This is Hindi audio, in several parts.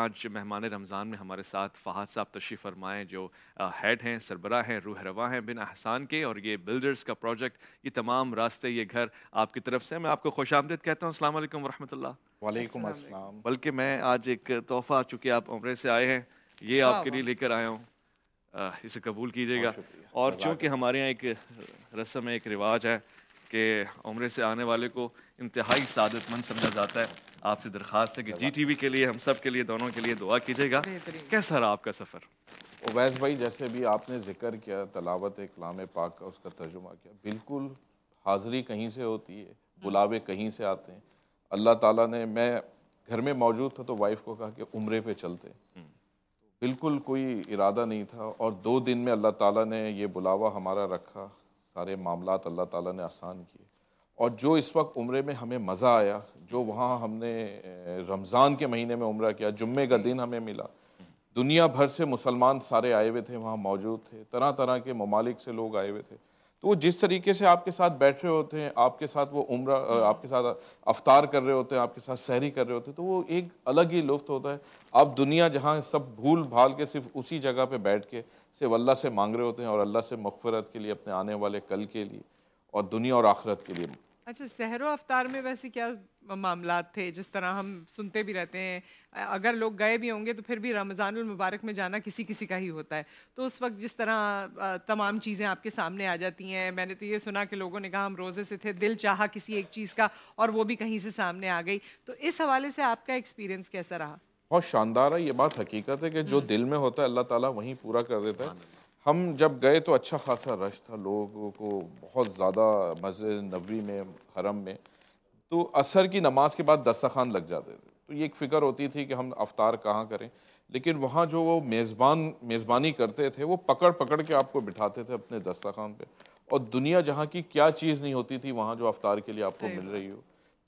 आज मेहमान रमज़ान में हमारे साथ फ़हाद साहब तशी फरमाएँ जो हेड हैं सरबरा हैं रूह रवा हैं बिन एहसान के और ये बिल्डर्स का प्रोजेक्ट ये तमाम रास्ते ये घर आपकी तरफ से मैं आपको खुश आमदेद कहता हूँ अल्लाम वरहमल वालेकुम बल्कि मैं आज एक तोहफ़ा चूँकि आप उम्र से आए हैं ये आपके लिए लेकर आया हूँ इसे कबूल कीजिएगा और चूँकि हमारे यहाँ एक रस्म है एक रिवाज है कि उम्र से आने वाले को इंतहाई सदतमंद समझा जाता है आपसे दरख्वास्त है कि जी टी वी के लिए हम सब के लिए दोनों के लिए दुआ कीजिएगा कैसा रहा आपका सफ़र ओवैस भाई जैसे भी आपने जिक्र किया तलावत कलाम पाक का उसका तर्जुमा किया बिल्कुल हाजिरी कहीं से होती है हम्म। बुलावे कहीं से आते हैं अल्लाह ताला ने मैं घर में मौजूद था तो वाइफ को कहा कि उम्रे पे चलते हम्म। बिल्कुल कोई इरादा नहीं था और दो दिन में अल्लाह ताला ने ये बुलावा हमारा रखा सारे मामला अल्लाह ताला ने आसान किए और जो इस वक्त उम्र में हमें मज़ा आया जो वहाँ हमने रमज़ान के महीने में उम्र किया जुम्मे का दिन हमें मिला दुनिया भर से मुसलमान सारे आए हुए थे वहाँ मौजूद थे तरह तरह के ममालिक से लोग आए हुए थे तो वो जिस तरीके से आपके साथ बैठ रहे होते हैं आपके साथ वो उम्र आपके साथ अवतार कर रहे होते हैं आपके साथ सहरी कर रहे होते हैं तो वो एक अलग ही लुफ्त होता है आप दुनिया जहाँ सब भूल भाल के सिर्फ उसी जगह पे बैठ के सिर्फ अल्लाह से मांग रहे होते हैं और अल्लाह से मफफरत के लिए अपने आने वाले कल के लिए और दुनिया और आखरत के लिए अच्छा सहरो अवतार में वैसे क्या मामला थे जिस तरह हम सुनते भी रहते हैं अगर लोग गए भी होंगे तो फिर भी रमज़ान मुबारक में जाना किसी किसी का ही होता है तो उस वक्त जिस तरह तमाम चीज़ें आपके सामने आ जाती हैं मैंने तो ये सुना कि लोगों ने कहा हम रोज़े से थे दिल चाहा किसी एक चीज़ का और वो भी कहीं से सामने आ गई तो इस हवाले से आपका एक्सपीरियंस कैसा रहा बहुत शानदार है ये बात हकीकत है कि जो हम्म। दिल में होता है अल्लाह ताला वहीं पूरा कर देता है हम जब गए तो अच्छा खासा रश था लोगों को बहुत ज़्यादा मस्जिद नबरी में हरम में तो असर की नमाज के बाद दस्तखान लग जाते थे तो ये एक फ़िक्र होती थी कि हम अवतार कहाँ करें लेकिन वहाँ जो वो मेज़बान मेज़बानी करते थे वो पकड़ पकड़ के आपको बिठाते थे अपने दस्तखान पे और दुनिया जहाँ की क्या चीज़ नहीं होती थी वहाँ जो अवतार के लिए आपको मिल रही हो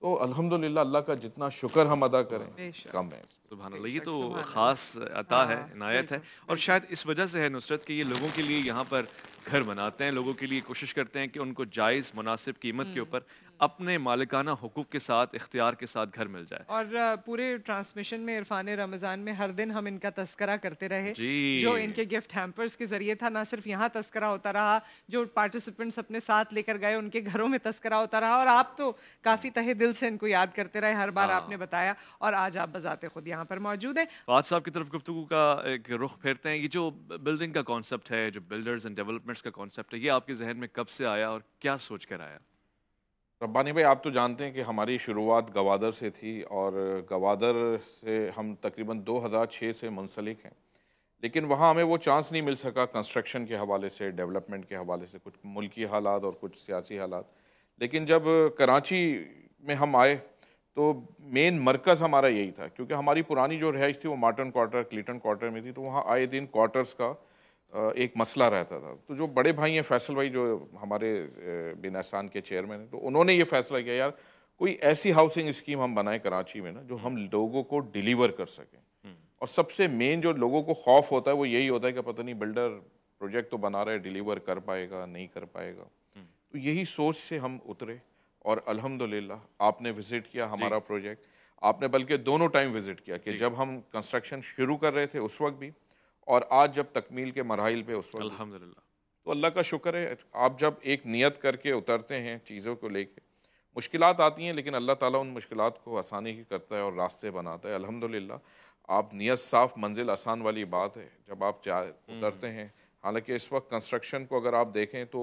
तो अल्हम्दुलिल्लाह अल्लाह का जितना शुक्र हम अदा करें कम है सुबह ये तो ख़ास अता है हाँ, इनायत है और शायद इस वजह से है नुसरत कि ये लोगों के लिए यहाँ पर घर बनाते हैं लोगों के लिए कोशिश करते हैं कि उनको जायज़ मुनासिब कीमत के हम्म। ऊपर अपने मालिकाना हुकूक के साथ इख्तियार के साथ घर मिल जाए और पूरे ट्रांसमिशन में इरफान रमज़ान में हर दिन हम इनका तस्करा करते रहे जो इनके गिफ्ट हैम्पर्स के ज़रिए था ना सिर्फ यहाँ तस्करा होता रहा जो पार्टिसिपेंट्स अपने साथ लेकर गए उनके घरों में तस्करा होता रहा और आप तो काफ़ी तहे दिल से इनको याद करते रहे हर बार हाँ। आपने बताया और आज आप बजाते खुद यहाँ पर मौजूद है बाद साहब की तरफ गुफ्तु का एक रुख फेरते हैं ये जो बिल्डिंग का कॉन्सेप्ट है जो बिल्डर्स एंड डेवलपमेंट्स का कॉन्सेप्ट है ये आपके जहन में कब से आया और क्या सोच कर आया रब्बानी भाई आप तो जानते हैं कि हमारी शुरुआत गवादर से थी और गवादर से हम तकरीबन 2006 से मुंसलिक हैं लेकिन वहाँ हमें वो चांस नहीं मिल सका कंस्ट्रक्शन के हवाले से डेवलपमेंट के हवाले से कुछ मुल्की हालात और कुछ सियासी हालात लेकिन जब कराची में हम आए तो मेन मरकज़ हमारा यही था क्योंकि हमारी पुरानी जो रिहाइश थी वो मार्टन क्वार्टर क्लिटन क्वार्टर में थी तो वहाँ आए दिन क्वार्टर्स का एक मसला रहता था तो जो बड़े भाई हैं फैसल भाई जो हमारे बिन एहसान के चेयरमैन हैं तो उन्होंने ये फैसला किया यार कोई ऐसी हाउसिंग स्कीम हम बनाएं कराची में ना जो हम लोगों को डिलीवर कर सकें हम्म। और सबसे मेन जो लोगों को खौफ होता है वो यही होता है कि पता नहीं बिल्डर प्रोजेक्ट तो बना रहे डिलीवर कर पाएगा नहीं कर पाएगा हम्म। तो यही सोच से हम उतरे और अल्हम्दुलिल्लाह आपने विज़िट किया हमारा प्रोजेक्ट आपने बल्कि दोनों टाइम विज़िट किया कि जब हम कंस्ट्रक्शन शुरू कर रहे थे उस वक्त भी और आज जब तकमील के मराइल पे उस वक्त अलहमदिल्ला तो अल्लाह का शुक्र है आप जब एक नियत करके उतरते हैं चीज़ों को लेके मुश्किल आती हैं लेकिन अल्लाह ताला उन मुश्किल को आसानी की करता है और रास्ते बनाता है अलहमदिल्ला आप नियत साफ़ मंजिल आसान वाली बात है जब आप जा हम्म। उतरते हैं हालांकि इस वक्त कंस्ट्रक्शन को अगर आप देखें तो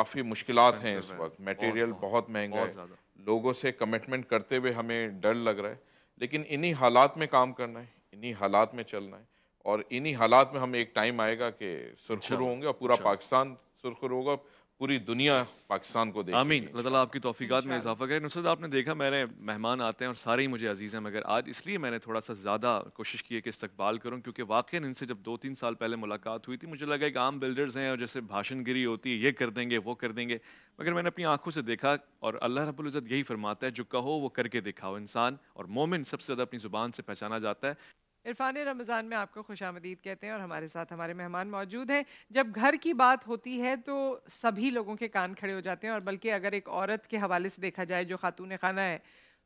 काफ़ी मुश्किल हैं इस वक्त मटेरियल बहुत महंगा है लोगों से कमिटमेंट करते हुए हमें डर लग रहा है लेकिन इन्हीं हालात में काम करना है इन्हीं हालात में चलना है और इन्हीं हालात में हम एक टाइम आएगा कि सुरखुर अच्छा। होंगे और पूरा अच्छा। पाकिस्तान सुरखुर होगा पूरी दुनिया पाकिस्तान को देखे आमीन अल्लाह आपकी तोफ़ीक़ात में इजाफा करें नुसरत आपने देखा मेरे मेहमान आते हैं और सारे ही मुझे अजीज़ हैं मगर आज इसलिए मैंने थोड़ा सा ज़्यादा कोशिश की है कि इस्तकबाल करूँ क्योंकि वाक़ इनसे जब दो तीन साल पहले मुलाकात हुई थी मुझे लगा कि आम बिल्डर्स हैं और जैसे भाषण गिरी होती है ये कर देंगे वो कर देंगे मगर मैंने अपनी आंखों से देखा और अल्लाह रबुल्ज़त यही फरमाता है जो कहो वो करके दिखाओ इंसान और मोमिन सबसे ज़्यादा अपनी ज़ुबान से पहचाना जाता है इरफान रमज़ान में आपको खुश आमदीद कहते हैं और हमारे साथ हमारे मेहमान मौजूद हैं जब घर की बात होती है तो सभी लोगों के कान खड़े हो जाते हैं और बल्कि अगर एक औरत के हवाले से देखा जाए जो खातून खाना है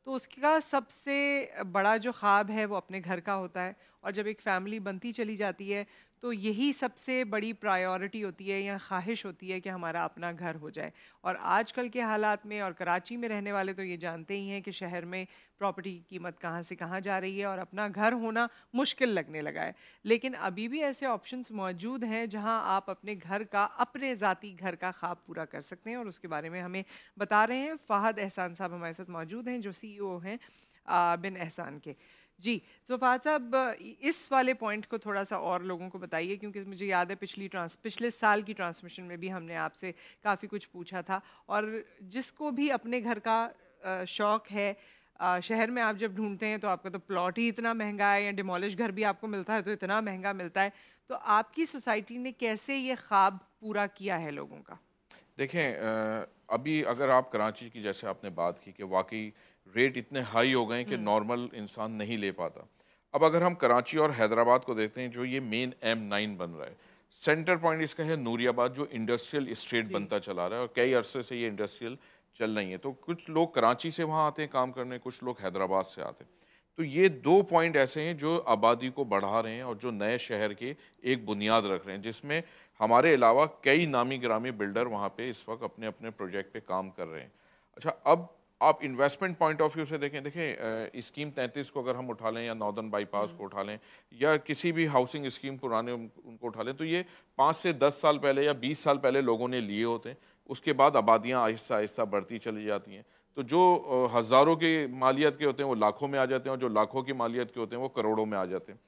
तो उसका सबसे बड़ा जो ख्वाब है वो अपने घर का होता है और जब एक फ़ैमिली बनती चली जाती है तो यही सबसे बड़ी प्रायोरिटी होती है या ख्वाहिश होती है कि हमारा अपना घर हो जाए और आजकल के हालात में और कराची में रहने वाले तो ये जानते ही हैं कि शहर में प्रॉपर्टी की कीमत कहाँ से कहाँ जा रही है और अपना घर होना मुश्किल लगने लगा है लेकिन अभी भी ऐसे ऑप्शंस मौजूद हैं जहाँ आप अपने घर का अपने ज़ाती घर का ख्वाब पूरा कर सकते हैं और उसके बारे में हमें बता रहे हैं फ़ाहद एहसान साहब हमारे साथ मौजूद हैं जो सी e हैं बिन एहसान के जी जुफात तो साहब इस वाले पॉइंट को थोड़ा सा और लोगों को बताइए क्योंकि मुझे याद है पिछली ट्रांस पिछले साल की ट्रांसमिशन में भी हमने आपसे काफ़ी कुछ पूछा था और जिसको भी अपने घर का शौक है शहर में आप जब ढूंढते हैं तो आपका तो प्लॉट ही इतना महंगा है या डिमोलिश घर भी आपको मिलता है तो इतना महंगा मिलता है तो आपकी सोसाइटी ने कैसे ये ख्वाब पूरा किया है लोगों का देखें अभी अगर आप कराची की जैसे आपने बात की कि वाकई रेट इतने हाई हो गए कि नॉर्मल हम्म। इंसान नहीं ले पाता अब अगर हम कराची और हैदराबाद को देखते हैं जो ये मेन एम नाइन बन रहा है सेंटर पॉइंट इसका है नूरियाबाद जो इंडस्ट्रियल स्टेट बनता चला रहा है और कई अरसे से ये इंडस्ट्रियल चल रही है तो कुछ लोग कराची से वहाँ आते हैं काम करने कुछ लोग हैदराबाद से आते हैं तो ये दो पॉइंट ऐसे हैं जो आबादी को बढ़ा रहे हैं और जो नए शहर के एक बुनियाद रख रहे हैं जिसमें हमारे अलावा कई नामी ग्रामी बिल्डर वहाँ पे इस वक्त अपने अपने प्रोजेक्ट पे काम कर रहे हैं अच्छा अब आप इन्वेस्टमेंट पॉइंट ऑफ व्यू से देखें देखें स्कीम तैंतीस को अगर हम उठा लें या नॉर्दर्न बाईपास को उठा लें या किसी भी हाउसिंग स्कीम पुराने उनको उठा लें तो ये पाँच से दस साल पहले या बीस साल पहले लोगों ने लिए होते हैं उसके बाद आबादियाँ आहिस्ता आहिस्ता बढ़ती चली जाती हैं तो जो हज़ारों के मालियत के होते हैं वो लाखों में आ जाते हैं और जो लाखों की मालियत के होते हैं वो करोड़ों में आ जाते हैं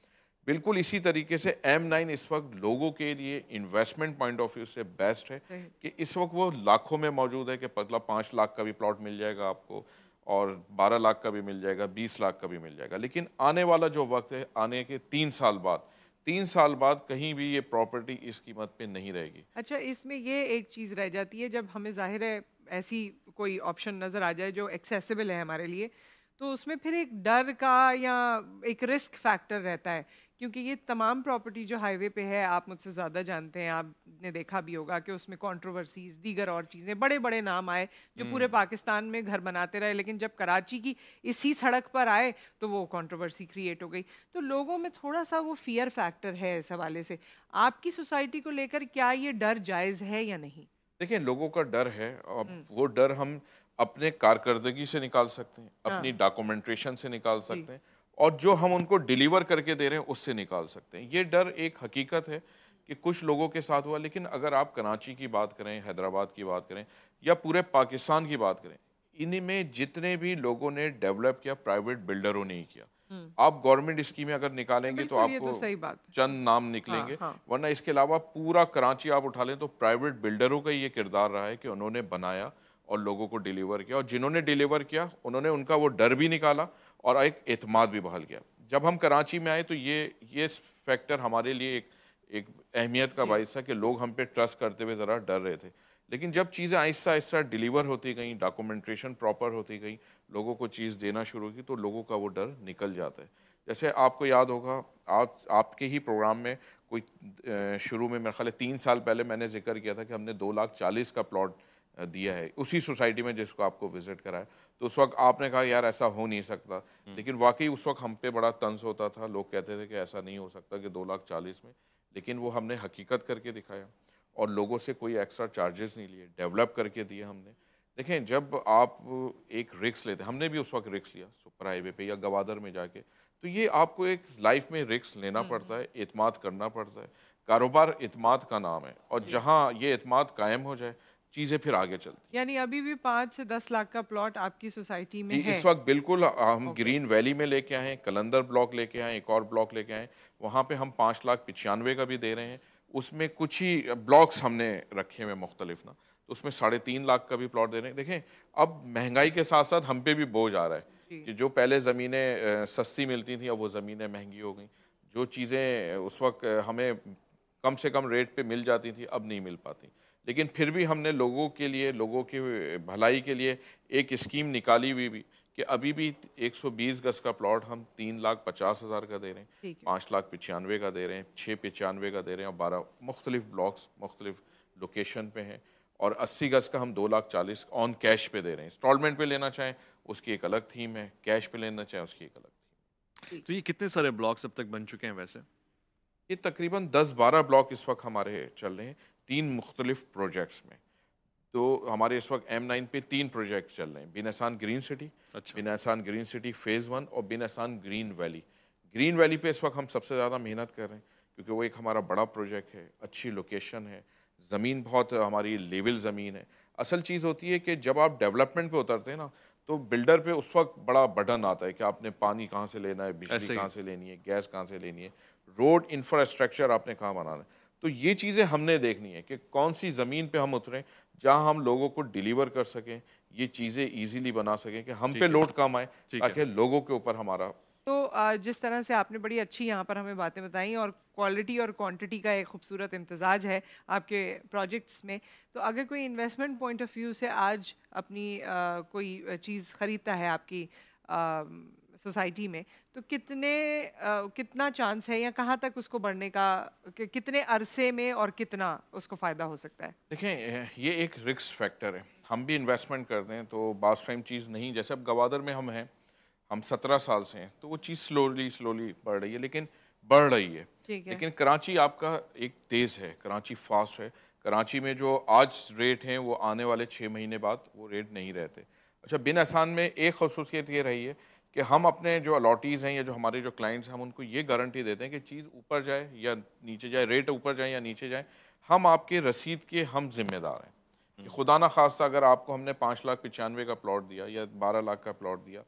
बिल्कुल इसी तरीके से एम नाइन इस वक्त लोगों के लिए इन्वेस्टमेंट पॉइंट ऑफ व्यू से बेस्ट है कि इस वक्त वो लाखों में मौजूद है कि पतला पाँच लाख का भी प्लॉट मिल जाएगा आपको और बारह लाख का भी मिल जाएगा बीस लाख का भी मिल जाएगा लेकिन आने वाला जो वक्त है आने के तीन साल बाद तीन साल बाद कहीं भी ये प्रॉपर्टी इस कीमत पे नहीं रहेगी अच्छा इसमें ये एक चीज़ रह जाती है जब हमें जाहिर है ऐसी कोई ऑप्शन नज़र आ जाए जो एक्सेसिबल है हमारे लिए तो उसमें फिर एक डर का या एक रिस्क फैक्टर रहता है क्योंकि ये तमाम प्रॉपर्टी जो हाईवे पे है आप मुझसे ज़्यादा जानते हैं आपने देखा भी होगा कि उसमें कंट्रोवर्सीज दीगर और चीज़ें बड़े बड़े नाम आए जो पूरे हम्म। पाकिस्तान में घर बनाते रहे लेकिन जब कराची की इसी सड़क पर आए तो वो कंट्रोवर्सी क्रिएट हो गई तो लोगों में थोड़ा सा वो फियर फैक्टर है इस हवाले से आपकी सोसाइटी को लेकर क्या ये डर जायज़ है या नहीं देखिए लोगों का डर है और हम्म। वो डर हम अपने कारकर्दगी से निकाल सकते हैं हाँ। अपनी डॉक्यूमेंट्रेशन से निकाल सकते हैं और जो हम उनको डिलीवर करके दे रहे हैं उससे निकाल सकते हैं ये डर एक हकीकत है कि कुछ लोगों के साथ हुआ लेकिन अगर आप कराची की बात करें हैदराबाद की बात करें या पूरे पाकिस्तान की बात करें इनमें में जितने भी लोगों ने डेवलप किया प्राइवेट बिल्डरों ने ही किया हम्म। आप गवर्नमेंट स्कीमें अगर निकालेंगे तो, तो आपको तो सही बात चंद नाम निकलेंगे हाँ, हाँ। वरना इसके अलावा पूरा कराची आप उठा लें तो प्राइवेट बिल्डरों का ये किरदार रहा है कि उन्होंने बनाया और लोगों को डिलीवर किया और जिन्होंने डिलीवर किया उन्होंने उनका वो डर भी निकाला और एक अतमाद भी बहाल किया जब हम कराची में आए तो ये ये फैक्टर हमारे लिए एक एक अहमियत का बायस था कि लोग हम पे ट्रस्ट करते हुए ज़रा डर रहे थे लेकिन जब चीज़ें आहिस्ता आहिस्ता डिलीवर होती गई डॉक्यूमेंटेशन प्रॉपर होती गई लोगों को चीज़ देना शुरू की तो लोगों का वो डर निकल जाता है जैसे आपको याद होगा आप आपके ही प्रोग्राम में कोई शुरू में मेरे ख्याल तीन साल पहले मैंने जिक्र किया था कि हमने दो लाख चालीस का प्लॉट दिया है उसी सोसाइटी में जिसको आपको विजिट कराया तो उस वक्त आपने कहा यार ऐसा हो नहीं सकता हम्म। लेकिन वाकई उस वक्त हम पे बड़ा तंज होता था लोग कहते थे कि ऐसा नहीं हो सकता कि दो लाख चालीस में लेकिन वो हमने हकीकत करके दिखाया और लोगों से कोई एक्स्ट्रा चार्जेस नहीं लिए डेवलप करके दिए हमने देखें जब आप एक रिक्स लेते हमने भी उस वक्त रिक्स लिया सुपर हाईवे पे या गवादर में जाके तो ये आपको एक लाइफ में रिक्स लेना हम्म, पड़ता हम्म। है अतमाद करना पड़ता है कारोबार अतमाद का नाम है और जहाँ ये अतमाद कायम हो जाए चीजें फिर आगे चलती यानी अभी भी पाँच से दस लाख का प्लॉट आपकी सोसाइटी में है इस वक्त बिल्कुल हम ग्रीन वैली में लेके आए कलंदर ब्लॉक लेके आए एक और ब्लॉक लेके आए वहाँ पे हम पाँच लाख पचानवे का भी दे रहे हैं उसमें कुछ ही ब्लॉक्स हमने रखे हुए मुख्तलिफ ना तो उसमें साढ़े तीन लाख का भी प्लॉट दे रहे हैं देखें अब महंगाई के साथ साथ हम पे भी बोझ आ रहा है कि जो पहले ज़मीनें सस्ती मिलती थी अब वो ज़मीनें महंगी हो गई जो चीज़ें उस वक्त हमें कम से कम रेट पे मिल जाती थी अब नहीं मिल पाती लेकिन फिर भी हमने लोगों के लिए लोगों की भलाई के लिए एक स्कीम निकाली हुई भी, भी कि अभी भी 120 गज का प्लॉट हम तीन लाख पचास हज़ार का दे रहे हैं पाँच लाख पचानवे का दे रहे हैं छः पचानवे का दे रहे हैं और बारह मुख्तलिफ ब्लॉक्स मुख्तलिफ लोकेशन पे हैं और 80 गज का हम दो लाख चालीस ऑन कैश पे दे रहे हैं इंस्टॉलमेंट पे लेना चाहें उसकी एक अलग थीम है कैश पे लेना चाहें उसकी एक अलग थीम तो ये कितने सारे ब्लॉक्स अब तक बन चुके हैं वैसे ये तकरीबन दस बारह ब्लॉक इस वक्त हमारे चल रहे हैं तीन मुख्तलिफ प्रोजेक्ट्स में तो हमारे इस वक्त एम नाइन पे तीन प्रोजेक्ट चल रहे हैं बिन आसान ग्रीन सिटी अच्छा। बिन आसान ग्रीन सिटी फेज़ वन और बिन आसान ग्रीन वैली ग्रीन वैली पे इस वक्त हम सबसे ज़्यादा मेहनत कर रहे हैं क्योंकि वो एक हमारा बड़ा प्रोजेक्ट है अच्छी लोकेशन है ज़मीन बहुत हमारी लेवल ज़मीन है असल चीज़ होती है कि जब आप डेवलपमेंट पर उतरते हैं ना तो बिल्डर पे उस वक्त बड़ा बटन आता है कि आपने पानी कहाँ से लेना है बिजली कहाँ से लेनी है गैस कहाँ से लेनी है रोड इंफ्रास्ट्रक्चर आपने कहाँ बनाना है तो ये चीज़ें हमने देखनी है कि कौन सी ज़मीन पे हम उतरें जहाँ हम लोगों को डिलीवर कर सकें ये चीज़ें इजीली बना सकें कि हम पे लोड कम आए ताकि लोगों के ऊपर हमारा तो जिस तरह से आपने बड़ी अच्छी यहाँ पर हमें बातें बताई और क्वालिटी और क्वांटिटी का एक खूबसूरत इम्तजाज है आपके प्रोजेक्ट्स में तो अगर कोई इन्वेस्टमेंट पॉइंट ऑफ व्यू से आज अपनी आ, कोई चीज़ ख़रीदता है आपकी सोसाइटी में तो कितने कितना चांस है या कहाँ तक उसको बढ़ने का कि कितने अरसे में और कितना उसको फ़ायदा हो सकता है देखें ये एक रिस्क फैक्टर है हम भी इन्वेस्टमेंट कर हैं तो बास टाइम चीज़ नहीं जैसे अब गवादर में हम हैं हम सत्रह साल से हैं तो वो चीज़ स्लोली स्लोली बढ़ रही है लेकिन बढ़ रही है लेकिन कराची आपका एक तेज़ है कराची फास्ट है कराची में जो आज रेट हैं वो आने वाले छः महीने बाद वो रेट नहीं रहते अच्छा बिन आसान में एक खसूसियत ये रही है कि हम अपने जो अलॉटीज़ हैं या जो हमारे जो क्लाइंट्स हैं हम उनको ये गारंटी देते हैं कि चीज़ ऊपर जाए या नीचे जाए रेट ऊपर जाए या नीचे जाए हम आपके रसीद के हम जिम्मेदार हैं खुदा ना खास्ता अगर आपको हमने पाँच लाख पचानवे का प्लॉट दिया या बारह लाख का प्लॉट दिया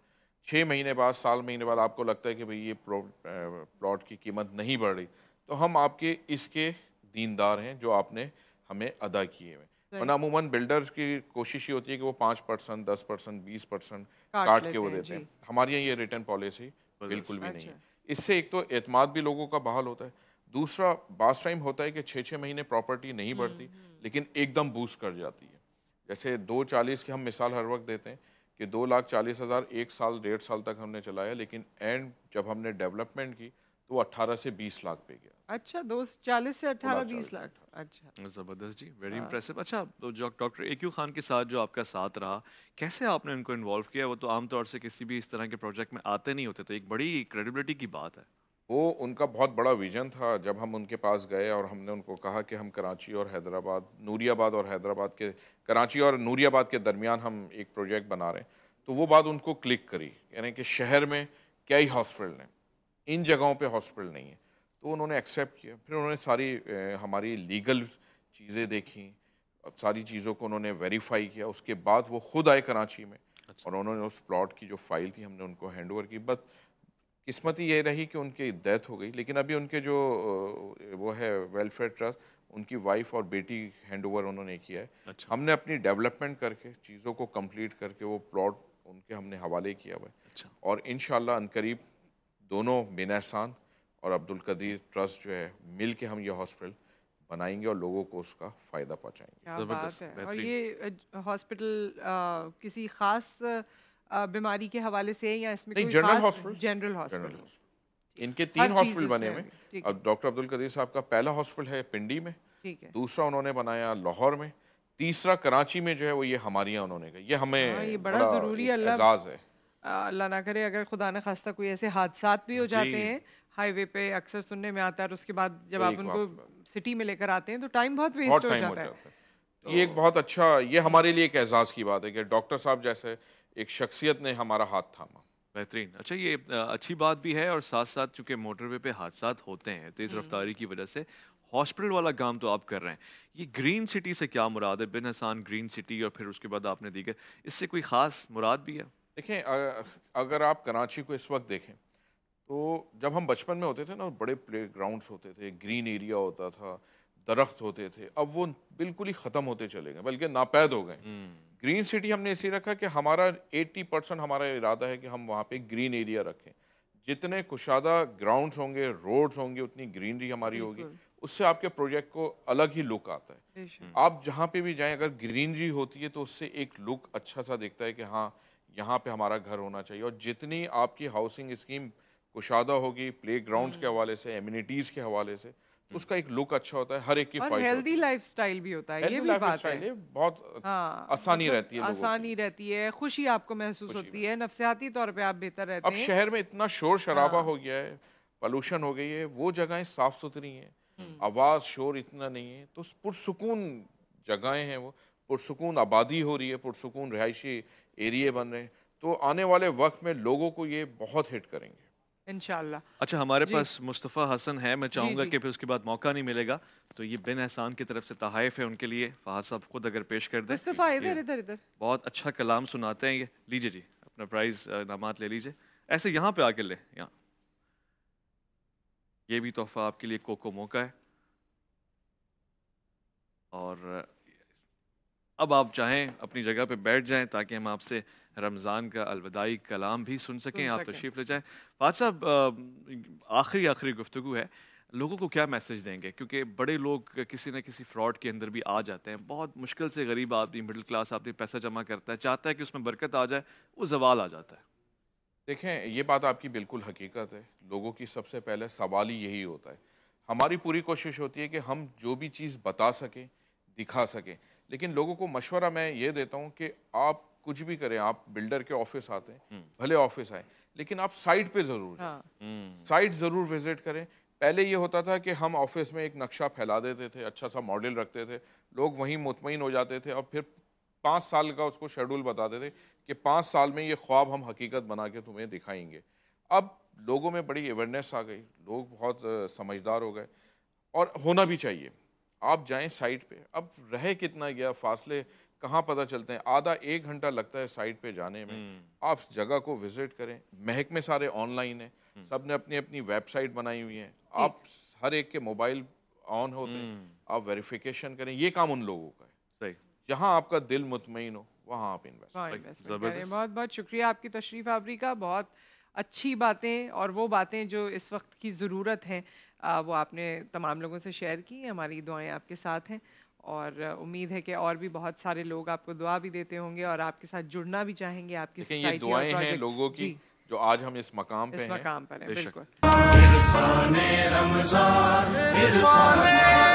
छः महीने बाद साल महीने बाद आपको लगता है कि भाई ये प्लॉट की कीमत नहीं बढ़ रही तो हम आपके इसके दीनदार हैं जो आपने हमें अदा किए हुए वरना अमूमन बिल्डर्स की कोशिश ही होती है कि वो पाँच परसेंट दस परसेंट बीस परसेंट काट के वो देते हैं हमारे यहाँ ये रिटर्न पॉलिसी बिल्कुल भी नहीं अच्छा। है इससे एक तो एतमाद भी लोगों का बहाल होता है दूसरा बास टाइम होता है कि छः छः महीने प्रॉपर्टी नहीं हम्म, बढ़ती हम्म। लेकिन एकदम बूस्ट कर जाती है जैसे दो चालीस की हम मिसाल हर वक्त देते हैं कि दो लाख चालीस हज़ार एक साल डेढ़ साल तक हमने चलाया लेकिन एंड जब हमने डेवलपमेंट की तो अट्ठारह से बीस लाख पे गया अच्छा दो चालीस से अठारह बीस लाख अच्छा ज़बरदस्त जी वेरी इंप्रेसिव हाँ। अच्छा तो जो डॉक्टर एक्यू खान के साथ जो आपका साथ रहा कैसे आपने उनको इन्वॉल्व किया वो तो आमतौर से किसी भी इस तरह के प्रोजेक्ट में आते नहीं होते तो एक बड़ी क्रेडिबिलिटी की बात है वो उनका बहुत बड़ा विजन था जब हम उनके पास गए और हमने उनको कहा कि हम कराची और हैदराबाद नूरियाबाद और हैदराबाद के कराची और नूरियाबाद के दरमियान हम एक प्रोजेक्ट बना रहे हैं तो वो बात उनको क्लिक करी यानी कि शहर में क्या ही हॉस्पिटल हैं इन जगहों पे हॉस्पिटल नहीं है तो उन्होंने एक्सेप्ट किया फिर उन्होंने सारी हमारी लीगल चीज़ें देखी अब सारी चीज़ों को उन्होंने वेरीफाई किया उसके बाद वो खुद आए कराची में अच्छा। और उन्होंने उस प्लॉट की जो फाइल थी हमने उनको हैंड ओवर की बट किस्मत ही ये रही कि उनकी डेथ हो गई लेकिन अभी उनके जो वो है वेलफेयर ट्रस्ट उनकी वाइफ और बेटी हैंड ओवर उन्होंने किया है अच्छा। हमने अपनी डेवलपमेंट करके चीज़ों को कंप्लीट करके वो प्लॉट उनके हमने हवाले किया हुआ है अच्छा। और इन अनकरीब दोनों बिनासान और अब्दुल कदीर ट्रस्ट जो है मिल के हम ये हॉस्पिटल बनाएंगे और लोगों को उसका फ़ायदा पहुँचाएंगे और ये हॉस्पिटल किसी ख़ास बीमारी के हवाले से या इसमें कोई जनरल हॉस्पिटल जनरल हॉस्पिटल इनके तीन हॉस्पिटल बने हुए अब डॉक्टर अब्दुल कदीर साहब का पहला हॉस्पिटल है पिंडी में दूसरा उन्होंने बनाया लाहौर में तीसरा कराची में जो है वो ये हमारी उन्होंने कहा ये हमें हाँ, ये बड़ा, बड़ा ज़रूरी है अल्लाह ना करे अगर खुदा न खास्ता कोई ऐसे हादसा भी हो जाते हैं हाईवे पे अक्सर सुनने में आता है और उसके बाद जब आप उनको सिटी में लेकर आते हैं तो टाइम बहुत वेस्ट हो जाता है तो ये एक तो- बहुत अच्छा ये हमारे लिए एक एजाज़ की बात है कि डॉक्टर साहब जैसे एक शख्सियत ने हमारा हाथ थामा बेहतरीन अच्छा ये अच्छी बात भी है और साथ साथ चूंकि मोटरवे पे हादसा होते हैं तेज़ हम्म। रफ्तारी की वजह से हॉस्पिटल वाला काम तो आप कर रहे हैं ये ग्रीन सिटी से क्या मुराद है बिन हसान ग्रीन सिटी और फिर उसके बाद आपने दीगर इससे कोई ख़ास मुराद भी है देखें अगर आप कराची को इस वक्त देखें तो जब हम बचपन में होते थे ना बड़े प्ले ग्राउंड्स होते थे ग्रीन एरिया होता था दरख्त होते थे अब वो बिल्कुल ही ख़त्म होते चले गए बल्कि नापैद हो गए ग्रीन हम्म। सिटी हमने इसी रखा कि हमारा 80 परसेंट हमारा इरादा है कि हम वहाँ पे ग्रीन एरिया रखें जितने कुशादा ग्राउंड्स होंगे रोड्स होंगे उतनी ग्रीनरी हमारी होगी उससे आपके प्रोजेक्ट को अलग ही लुक आता है हम्म। आप जहाँ पे भी जाएं अगर ग्रीनरी होती है तो उससे एक लुक अच्छा सा दिखता है कि हाँ यहाँ पे हमारा घर होना चाहिए और जितनी आपकी हाउसिंग स्कीम कुशादा होगी प्ले हम्म। ग्राउंड के हवाले से एम्यूनिटीज़ के हवाले से उसका एक लुक अच्छा होता है हर एक की और हेल्दी लाइफस्टाइल भी होता है ये भी बात है बहुत हाँ, आसानी हाँ, रहती है आसानी रहती है खुशी आपको महसूस होती है नफसियाती तौर पे आप बेहतर रहते अब हैं अब शहर में इतना शोर शराबा हाँ। हो गया है पोल्यूशन हो गई है वो जगहें साफ सुथरी हैं हम्म। आवाज़ शोर इतना नहीं है तो पुरसकून जगहें हैं वो पुरसकून आबादी हो रही है पुरसकून रिहायशी एरिए बन रहे हैं तो आने वाले वक्त में लोगों को ये बहुत हिट करेंगे इनशाला अच्छा हमारे पास मुस्तफ़ा हसन है मैं चाहूँगा कि फिर उसके बाद मौका नहीं मिलेगा तो ये बिन एहसान की तरफ से तहफ है उनके लिए फहा साहब खुद अगर पेश कर दें मुस्तफ़ा इधर इधर इधर बहुत अच्छा कलाम सुनाते हैं ये लीजिए जी अपना प्राइज़ नामात ले लीजिए ऐसे यहाँ पे आके लें यहाँ ये भी तोहफा आपके लिए कोको मौका है और अब आप चाहें अपनी जगह पे बैठ जाएं ताकि हम आपसे रमज़ान का अलविदाई कलाम भी सुन सकें आप तशरीफ़ ले जाएँ फात साहब आखिरी आखिरी गुफ्तु है लोगों को क्या मैसेज देंगे क्योंकि बड़े लोग किसी न किसी फ्रॉड के अंदर भी आ जाते हैं बहुत मुश्किल से गरीब आदमी मिडिल क्लास आदमी पैसा जमा करता है चाहता है कि उसमें बरकत आ जाए वो जवाल आ जाता है देखें ये बात आपकी बिल्कुल हकीकत है लोगों की सबसे पहले सवाल ही यही होता है हमारी पूरी कोशिश होती है कि हम जो भी चीज़ बता सकें दिखा सकें लेकिन लोगों को मशवरा मैं ये देता हूँ कि आप कुछ भी करें आप बिल्डर के ऑफिस आते हैं हम्म। भले ऑफिस आए लेकिन आप साइट पे जरूर हाँ। हम्म। साइट जरूर विजिट करें पहले ये होता था कि हम ऑफिस में एक नक्शा फैला देते थे अच्छा सा मॉडल रखते थे लोग वहीं मुतमिन हो जाते थे और फिर पाँच साल का उसको शेड्यूल बताते थे कि पाँच साल में ये ख्वाब हम हकीकत बना के तुम्हें दिखाएंगे अब लोगों में बड़ी अवेयरनेस आ गई लोग बहुत समझदार हो गए और होना भी चाहिए आप जाएं साइट पे अब रहे कितना गया फासले कहाँ पता चलते हैं आधा एक घंटा लगता है साइट पे जाने में हम्म। आप जगह को विजिट करें महकमे सारे ऑनलाइन है हम्म। सब ने अपनी अपनी वेबसाइट बनाई हुई है आप हर एक के मोबाइल ऑन होते हैं हम्म। आप वेरिफिकेशन करें ये काम उन लोगों का है सही जहाँ आपका दिल मुतमिन हो वहाँ आप इन्वेस्ट बहुत बहुत शुक्रिया आपकी तशरीफ आबरी का बहुत अच्छी बातें और वो बातें जो इस वक्त की ज़रूरत हैं वो आपने तमाम लोगों से शेयर की हमारी दुआएं आपके साथ हैं और उम्मीद है कि और भी बहुत सारे लोग आपको दुआ भी देते होंगे और आपके साथ जुड़ना भी चाहेंगे आपकी ये दुआएं हैं लोगों की जो आज हम इस मकाम पे इस मकाम पर हैं बिल्कुल